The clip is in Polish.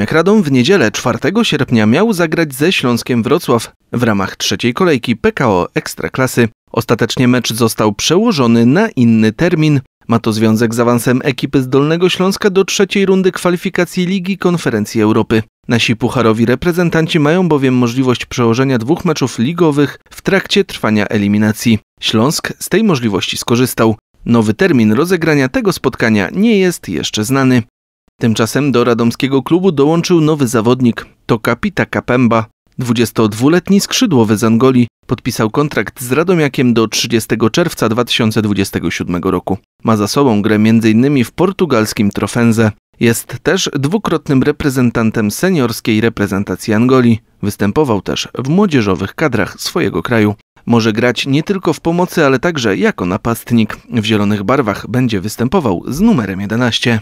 jak Radom w niedzielę 4 sierpnia miał zagrać ze Śląskiem Wrocław w ramach trzeciej kolejki PKO Ekstraklasy. Ostatecznie mecz został przełożony na inny termin. Ma to związek z awansem ekipy z Dolnego Śląska do trzeciej rundy kwalifikacji Ligi Konferencji Europy. Nasi pucharowi reprezentanci mają bowiem możliwość przełożenia dwóch meczów ligowych w trakcie trwania eliminacji. Śląsk z tej możliwości skorzystał. Nowy termin rozegrania tego spotkania nie jest jeszcze znany. Tymczasem do radomskiego klubu dołączył nowy zawodnik, to Kapita Kapemba. 22-letni skrzydłowy z Angolii podpisał kontrakt z Radomiakiem do 30 czerwca 2027 roku. Ma za sobą grę m.in. w portugalskim Trofenze. Jest też dwukrotnym reprezentantem seniorskiej reprezentacji Angolii. Występował też w młodzieżowych kadrach swojego kraju. Może grać nie tylko w pomocy, ale także jako napastnik. W zielonych barwach będzie występował z numerem 11.